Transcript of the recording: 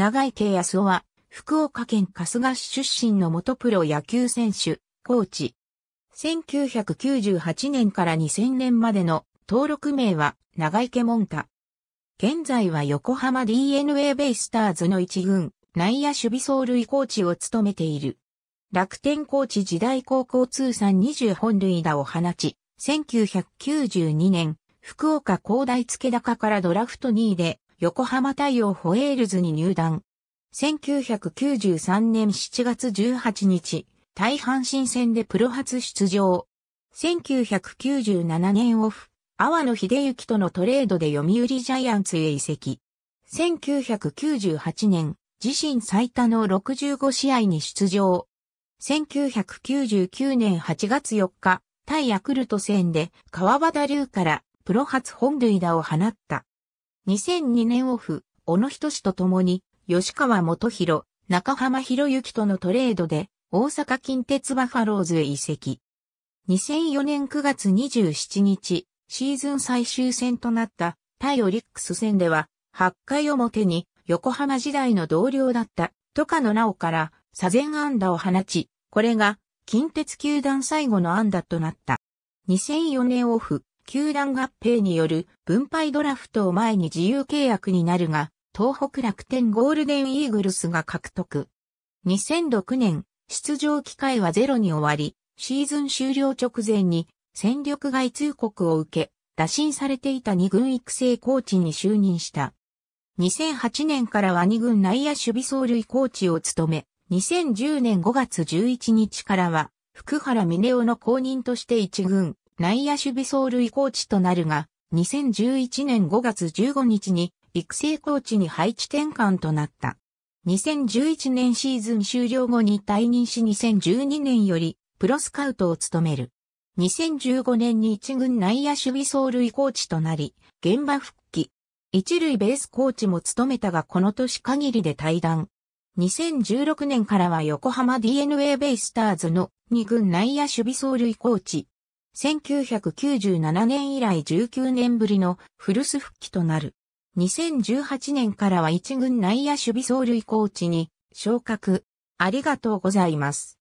長池康夫は、福岡県春日市出身の元プロ野球選手、コーチ。1998年から2000年までの登録名は長池門太。現在は横浜 DNA ベイスターズの一軍、内野守備走塁コーチを務めている。楽天コーチ時代高校通算20本塁打を放ち、1992年、福岡高大付高からドラフト2位で横浜太陽ホエールズに入団。1993年7月18日、大阪神戦でプロ初出場。1997年オフ、阿波野秀幸とのトレードで読売ジャイアンツへ移籍。1998年、自身最多の65試合に出場。1999年8月4日、対ヤクルト戦で川端龍からプロ初本塁打を放った。2002年オフ、小野仁志と共に、吉川元弘、中浜博之とのトレードで、大阪近鉄バファローズへ移籍。2004年9月27日、シーズン最終戦となった対オリックス戦では、8回表に横浜時代の同僚だったトカ野直から左前安打を放ち、これが近鉄球団最後の安打となった。2004年オフ、球団合併による分配ドラフトを前に自由契約になるが、東北楽天ゴールデンイーグルスが獲得。2006年、出場機会はゼロに終わり、シーズン終了直前に戦力外通告を受け、打診されていた2軍育成コーチに就任した。2008年からは2軍内野守備走塁コーチを務め、2010年5月11日からは、福原峰夫の公認として1軍、内野守備走塁コーチとなるが、2011年5月15日に育成コーチに配置転換となった。2011年シーズン終了後に退任し2012年よりプロスカウトを務める。2015年に一軍内野守備走塁コーチとなり、現場復帰。一塁ベースコーチも務めたがこの年限りで退団。2016年からは横浜 DNA ベイスターズの二軍内野守備走塁コーチ、1997年以来19年ぶりの古巣復帰となる。2018年からは一軍内野守備走塁コーチに昇格。ありがとうございます。